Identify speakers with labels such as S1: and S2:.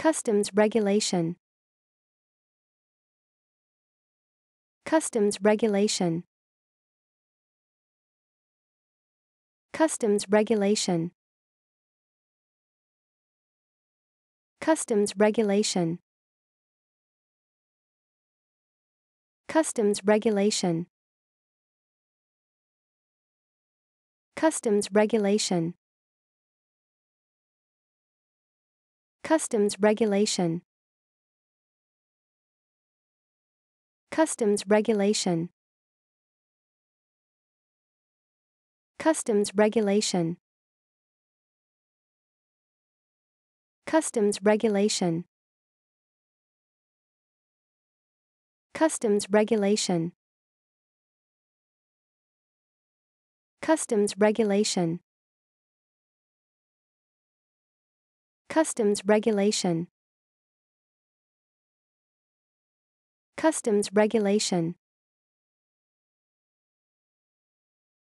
S1: Customs Regulation Customs Regulation Customs Regulation Customs Regulation Customs Regulation Customs Regulation Customs Regulation Customs Regulation Customs Regulation Customs Regulation Customs Regulation Customs Regulation Customs Regulation Customs Regulation